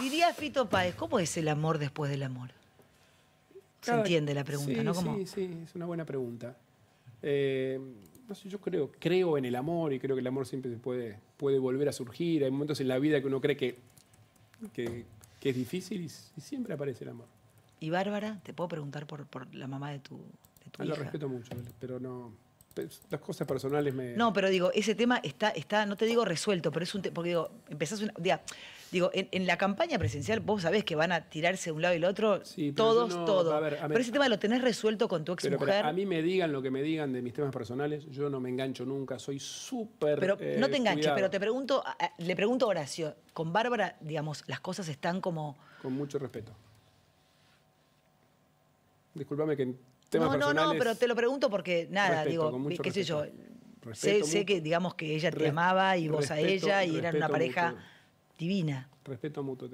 Diría Fito Páez, ¿cómo es el amor después del amor? Se entiende la pregunta, ¿no? Sí, sí, es una buena pregunta. Eh, no sé, yo creo, creo en el amor y creo que el amor siempre se puede, puede volver a surgir. Hay momentos en la vida que uno cree que, que, es difícil y, siempre aparece el amor. Y Bárbara, te puedo preguntar por, la mamá de tu, de tu ah, hija? Lo respeto mucho, pero no, las cosas personales me... No, pero digo, ese tema está, está no te digo resuelto, pero es un tema, porque digo, empezás una... digo, en, la campaña presencial vos sabés que van a tirarse de un lado y el otro, todos, todos. pero ese tema lo tenés resuelto con tu ex mujer. a mí me digan lo que me digan de mis temas personales, yo no me engancho nunca, soy súper... Pero eh, no te enganches, pero te pregunto, le pregunto a Horacio, con Bárbara, digamos, las cosas están como... Con mucho respeto. Disculpame que en temas no, No, no, pero te lo pregunto porque, nada, digo, qué sé yo, sé, que digamos que ella te amaba y vos a ella y eran una pareja divina. Respeto mutuo.